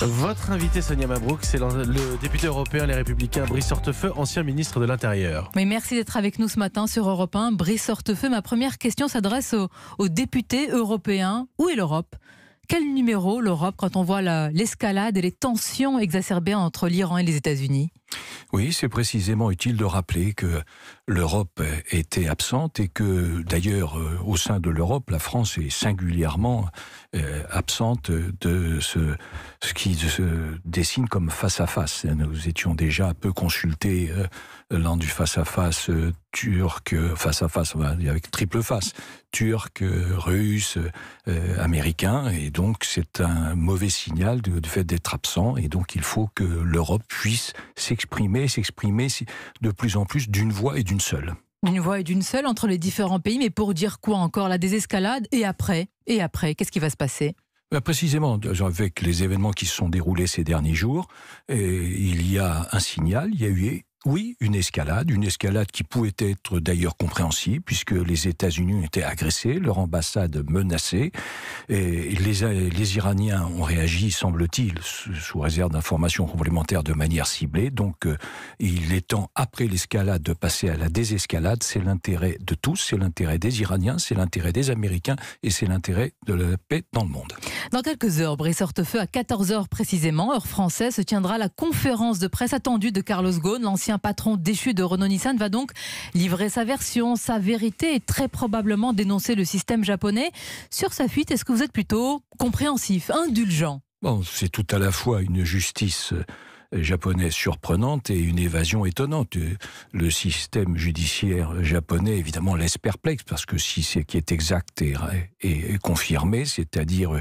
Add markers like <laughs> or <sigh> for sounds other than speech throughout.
Votre invité Sonia Mabrouk, c'est le député européen Les Républicains Brice Hortefeux, ancien ministre de l'Intérieur. Mais merci d'être avec nous ce matin sur Europe 1. Brice Hortefeux, ma première question s'adresse aux, aux, députés européens. Où est l'Europe Quel numéro l'Europe quand on voit l'escalade et les tensions exacerbées entre l'Iran et les États-Unis oui, c'est précisément utile de rappeler que l'Europe était absente et que d'ailleurs euh, au sein de l'Europe, la France est singulièrement euh, absente de ce, ce, qui se dessine comme face-à-face. Nous étions déjà peu consultés euh, du face-à-face turc, face à -face, avec triple face, turc, russe, américain, et donc c'est un mauvais signal du fait d'être absent, et donc il faut que l'Europe puisse s'exprimer s'exprimer, s'exprimer de plus en plus d'une voix et d'une seule. D'une voix et d'une seule entre les différents pays, mais pour dire quoi encore La désescalade et après Et après, qu'est-ce qui va se passer euh, Précisément, avec les événements qui se sont déroulés ces derniers jours, il y a un signal, il y a eu oui, une escalade, une escalade qui pouvait être d'ailleurs compréhensible, puisque les États-Unis étaient agressés, leur ambassade menacée, et les, Iraniens ont réagi, semble-t-il, sous réserve d'informations complémentaires de manière ciblée. Donc, euh, il est temps, après l'escalade, de passer à la désescalade. C'est l'intérêt de tous, c'est l'intérêt des Iraniens, c'est l'intérêt des Américains, et c'est l'intérêt de la paix dans le monde. Dans quelques heures, feu à 14h précisément, heure française, se tiendra la conférence de presse attendue de Carlos Ghosn, l'ancien un patron déchu de Renault-Nissan va donc livrer sa version, sa vérité et très probablement dénoncer le système japonais. Sur sa fuite, est-ce que vous êtes plutôt compréhensif, indulgent Bon, c'est tout à la fois une justice euh, japonaise surprenante et une évasion étonnante. Le système judiciaire japonais, évidemment, laisse perplexe, parce que si c'est qui est exact et confirmé, c'est-à-dire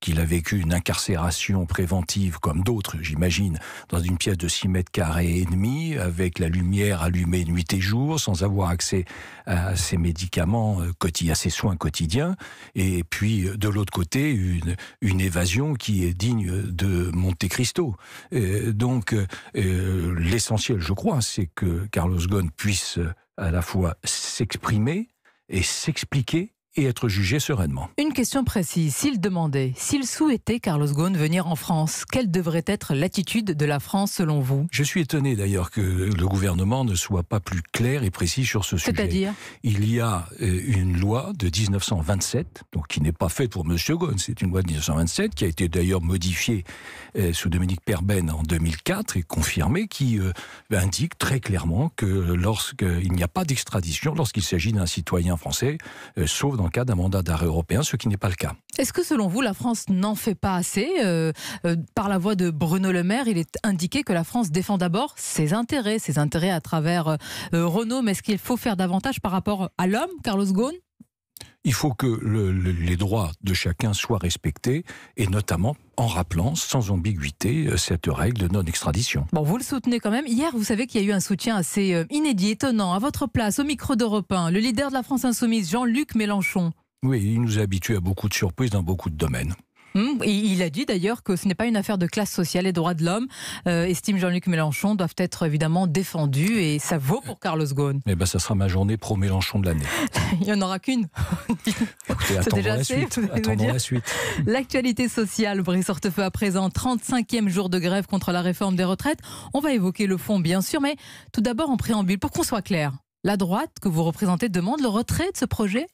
qu'il a vécu une incarcération préventive, comme d'autres, j'imagine, dans une pièce de 6 mètres carrés et demi, avec la lumière allumée nuit et jour, sans avoir accès à ses médicaments, euh, à ses soins quotidiens, et puis euh, de l'autre côté, une, une évasion qui est digne de Monte Cristo. Euh, donc, donc, euh, l'essentiel, je crois, c'est que Carlos Ghosn puisse euh, à la fois s'exprimer et s'expliquer et être jugé sereinement. Une question précise. S'il demandait, s'il souhaitait Carlos Ghosn venir en France, quelle devrait être l'attitude de la France selon vous Je suis étonné d'ailleurs que le gouvernement ne soit pas plus clair et précis sur ce sujet. C'est-à-dire Il y a euh, une loi de 1927, donc qui n'est pas faite pour M. Ghosn, c'est une loi de 1927 qui a été d'ailleurs modifiée euh, sous Dominique Perben en 2004 et confirmée, qui euh, indique très clairement que lorsqu'il n'y a pas d'extradition, lorsqu'il s'agit d'un citoyen français, sauf dans dans d'un mandat d'arrêt européen, ce qui n'est pas le cas. Est-ce que selon vous, la France n'en fait pas assez euh, euh, Par la voix de Bruno Le Maire, il est indiqué que la France défend d'abord ses intérêts, ses intérêts à travers euh, Renault, mais est-ce qu'il faut faire davantage par rapport à l'homme, Carlos Ghosn il faut que les droits de chacun soient respectés, et notamment en rappelant sans ambiguïté euh, cette règle de non-extradition. Bon, vous le soutenez quand même. Hier, vous savez qu'il y a eu un soutien assez euh, inédit, étonnant. À votre place, au micro d'Europe 1, le leader de la France Insoumise, Jean-Luc Mélenchon. Oui, il nous a habitués à beaucoup de surprises dans beaucoup de domaines. Hmm, il a dit d'ailleurs que ce n'est pas une affaire de classe sociale. et droits de l'homme, euh, estime Jean-Luc Mélenchon, doivent être évidemment défendus et ça vaut pour Carlos Ghosn. Mais eh ben, ça sera ma journée pro Mélenchon de l'année. <laughs> il n'y en aura qu'une. <laughs> C'est Attendons la suite. L'actualité sociale, Brice sortefeu à présent, 35e jour de grève contre la réforme des retraites. On va évoquer le fond, bien sûr, mais tout d'abord en préambule, pour qu'on soit clair. La droite que vous représentez demande le retrait de ce projet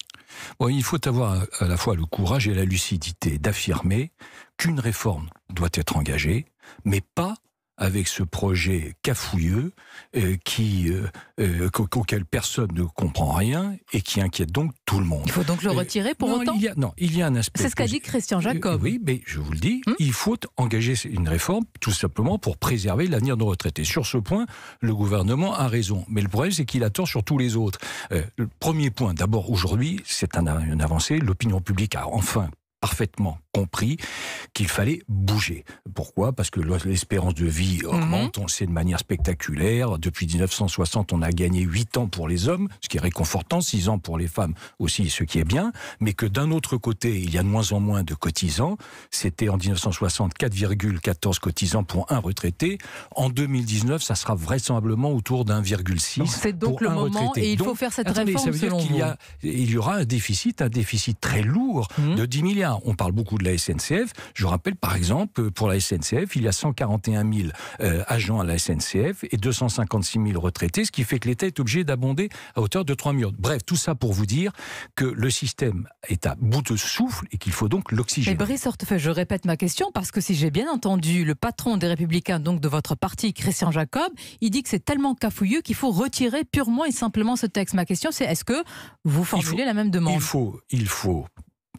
il faut avoir à la fois le courage et la lucidité d'affirmer qu'une réforme doit être engagée, mais pas avec ce projet cafouilleux euh, qui, euh, euh, auquel personne ne comprend rien et qui inquiète donc tout le monde. Il faut donc le retirer pour autant il Non, il y a un aspect. C'est ce qu'a dit Christian Jacob. oui, mais je vous le dis, hum il faut engager une réforme tout simplement pour préserver l'avenir de nos retraités. Sur ce point, le gouvernement a raison. Mais le problème, c'est qu'il a tort sur tous les autres. le premier point, d'abord, aujourd'hui, c'est un, une avancée. L'opinion publique a enfin parfaitement compris qu'il fallait bouger. Pourquoi Parce que l'espérance de vie mhm. augmente, on le sait de manière spectaculaire. Depuis 1960, on a gagné 8 ans pour les hommes, ce qui est réconfortant, 6 ans pour les femmes aussi, ce qui est bien. Mais que d'un autre côté, il y a de moins en moins de cotisants. C'était en 1960 4,14 cotisants pour un retraité. En 2019, ça sera vraisemblablement autour d'1,6. C'est donc pour le un moment retraité. et il faut faire cette réforme. Ça veut qu'il y, il y aura un déficit, un déficit très lourd mhm. de 10 milliards. On parle beaucoup de la SNCF. Je rappelle par exemple, pour la SNCF, il y a 141 000 euh, agents à la SNCF et 256 000 retraités, ce qui fait que l'État est obligé d'abonder à hauteur de 3 millions. Bref, tout ça pour vous dire que le système est à bout de souffle et qu'il faut donc l'oxygène. Brice je répète ma question parce que si j'ai bien entendu le patron des Républicains, donc de votre parti, Christian Jacob, il dit que c'est tellement cafouilleux qu'il faut retirer purement et simplement ce texte. Ma question, c'est est-ce que vous formulez la même demande Il faut, il faut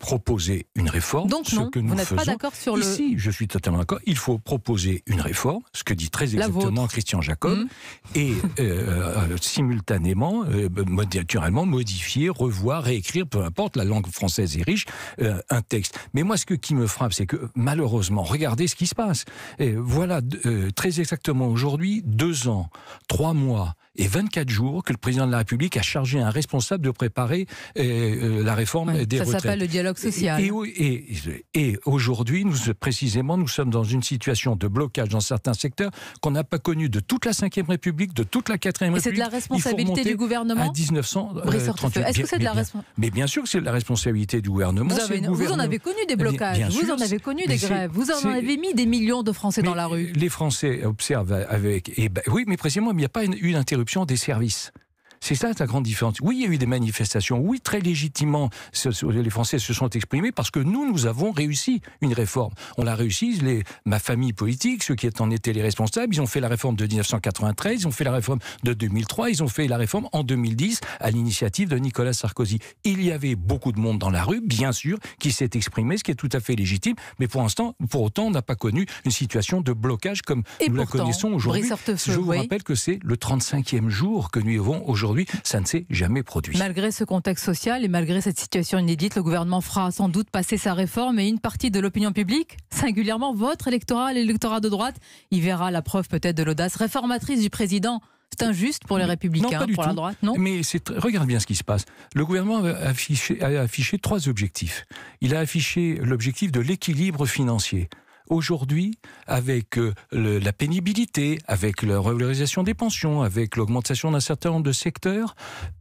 proposer une réforme. Donc ce que nous vous n'êtes pas d'accord sur le... Ici, je suis totalement d'accord. Il faut proposer une réforme, ce que dit très exactement Christian Jacob, hum. et euh, euh, simultanément, euh, naturellement, modifier, revoir, réécrire, peu importe, la langue française est riche, un texte. Mais moi, ce qui me frappe, c'est que malheureusement, regardez ce qui se passe. Et voilà, très exactement aujourd'hui, deux ans, trois mois et 24 jours que le président de la République a chargé un responsable de préparer euh, euh, la réforme des retraites. Ça s'appelle le dialogue social. Et, aujourd'hui, nous, précisément, nous sommes dans une situation de blocage dans certains secteurs qu'on n'a pas connu de toute la Ve République, de toute la Quatrième République. c'est de la responsabilité du gouvernement à 1938. Euh, est-ce que c'est de la responsabilité mais, bien sûr que c'est de la responsabilité du gouvernement. Vous, en avez connu des eh blocages, vous en avez connu des grèves, vous en avez mis des millions de Français dans la rue. Les Français observent avec... Et ben, oui, mais précisément, il n'y a pas eu d'interruption interruption des services. C'est ça la grande différence. Oui, il y a eu des manifestations. Oui, très légitimement, les Français se sont exprimés parce que nous, nous avons réussi une réforme. On l'a réussi, les, ma famille politique, ceux qui en étaient les responsables, ils ont fait la réforme de 1993, ils ont fait la réforme de 2003, ils ont fait la réforme en 2010 à l'initiative de Nicolas Sarkozy. Il y avait beaucoup de monde dans la rue, bien sûr, qui s'est exprimé, ce qui est tout à fait légitime, mais pour l'instant, pour autant, on n'a pas connu une situation de blocage comme nous la connaissons aujourd'hui. Je vous rappelle que c'est le 35e jour que nous avons aujourd'hui ça ne s'est jamais produit. Malgré ce contexte social et malgré cette situation inédite, le gouvernement fera sans doute passer sa réforme et une partie de l'opinion publique, singulièrement votre électorat, l'électorat de droite, y verra la preuve peut-être de l'audace réformatrice du président. C'est injuste pour les républicains, pour la droite, non Mais regarde bien ce qui se passe. Le gouvernement a affiché trois objectifs. Il a affiché l'objectif de l'équilibre financier aujourd'hui, avec euh, la pénibilité, avec la régularisation des pensions, avec l'augmentation d'un certain nombre de secteurs,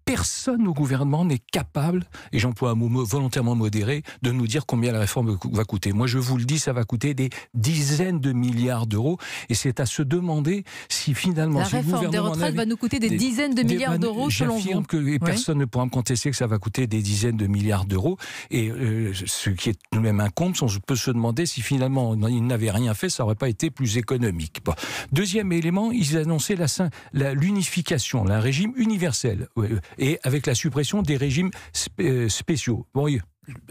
personne au gouvernement n'est capable, et j'emploie un mot volontairement modéré, de nous dire combien la réforme va coûter. Moi, je vous le dis, ça va coûter des dizaines de milliards d'euros, et c'est à se demander si finalement... La réforme des retraites va nous coûter des, dizaines de milliards d'euros, selon vous. J'affirme que personne ne pourra me contester que ça va coûter des dizaines de milliards d'euros, et euh, ce qui est nous mêmes même un compte, on peut se demander si finalement, n'avait n'avaient rien fait, ça n'aurait pas été plus économique. Deuxième élément, ils annonçaient l'unification, la, l'unification, un régime universel, euh, et avec la suppression des régimes euh, spéciaux. Bon,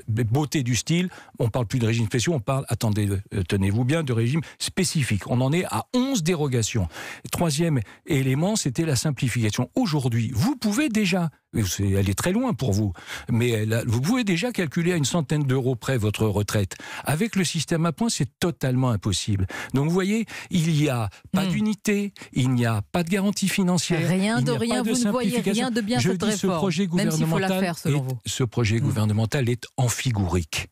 beauté du style, on parle plus de régime spéciaux, on parle, attendez, euh, tenez-vous bien, de régime spécifique. On en est à 11 dérogations. Troisième élément, c'était la simplification. Aujourd'hui, vous pouvez déjà elle est très loin pour vous. Mais vous pouvez déjà calculer à une centaine d'euros près votre retraite. Avec le système à points, c'est totalement impossible. Donc vous voyez, il n'y a pas hmm. d'unité, il n'y a pas de garantie financière. Rien de rien, vous ne voyez rien de bien Je dis, ce projet hmm. gouvernemental est, Ce projet gouvernemental est amphigourique.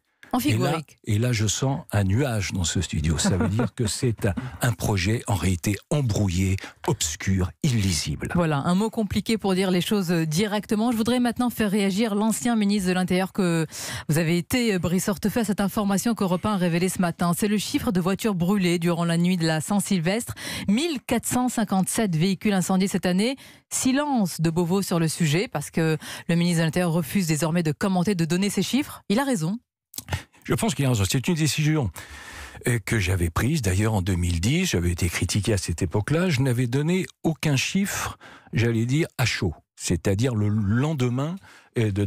Et là, je sens un nuage dans ce studio. Ça veut dire que c'est un, projet en réalité embrouillé, obscur, illisible. Voilà, un mot compliqué pour dire les choses directement. Je voudrais maintenant faire réagir l'ancien ministre de l'Intérieur que vous avez été, Brice Hortefeux, à cette information qu'Europe 1 a révélée ce matin. C'est le chiffre de voitures brûlées durant la nuit de la Saint-Sylvestre. 1457 véhicules incendiés cette année. Silence de Beauvau sur le sujet parce que le ministre de l'Intérieur refuse désormais de commenter, de donner ces chiffres. Il a raison. Je pense qu'il y a raison. C'est une décision euh, que j'avais prise. D'ailleurs, en 2010, j'avais été critiqué à cette époque-là. Je n'avais donné aucun chiffre, j'allais dire, à chaud. C'est-à-dire le lendemain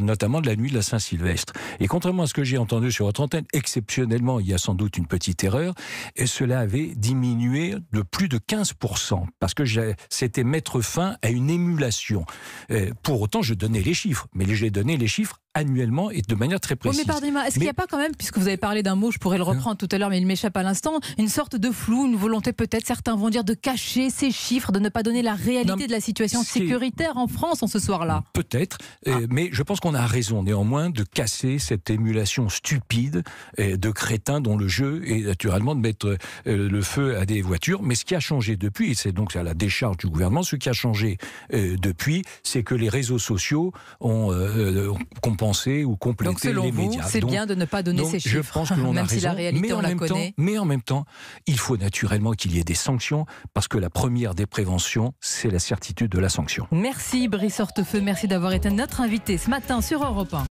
notamment de la nuit de la Saint-Sylvestre. Et contrairement à ce que j'ai entendu sur votre antenne, exceptionnellement, il y a sans doute une petite erreur, et cela avait diminué de plus de 15%, parce que c'était mettre fin à une émulation. Euh, pour autant, je donnais les chiffres, mais j'ai donné les chiffres annuellement et de manière très précise. mais pardon, est-ce qu'il n'y a pas quand même, puisque vous avez parlé d'un mot, je pourrais le hein reprendre tout à l'heure, mais il m'échappe à l'instant, une sorte de flou, une volonté peut-être, certains vont dire, de cacher ces chiffres, de ne pas donner la réalité de la situation sécuritaire en France en ce soir-là Peut-être, euh, ah. mais je je pense qu'on a raison néanmoins de casser cette émulation stupide euh, de crétins dont le jeu est naturellement de mettre euh, le feu à des voitures. Mais ce qui a changé depuis, et c'est donc à la décharge du gouvernement, ce qui a changé euh, depuis, c'est que les réseaux sociaux ont, compensé ou complété les vous, médias. C'est bien de ne pas donner ces chiffres, même si la réalité mais en on mais en même temps, il faut naturellement qu'il y ait des sanctions parce que la première des préventions, c'est la certitude de la sanction. Merci Brice Hortefeux, merci d'avoir été notre invité ce matin sur Europe 1.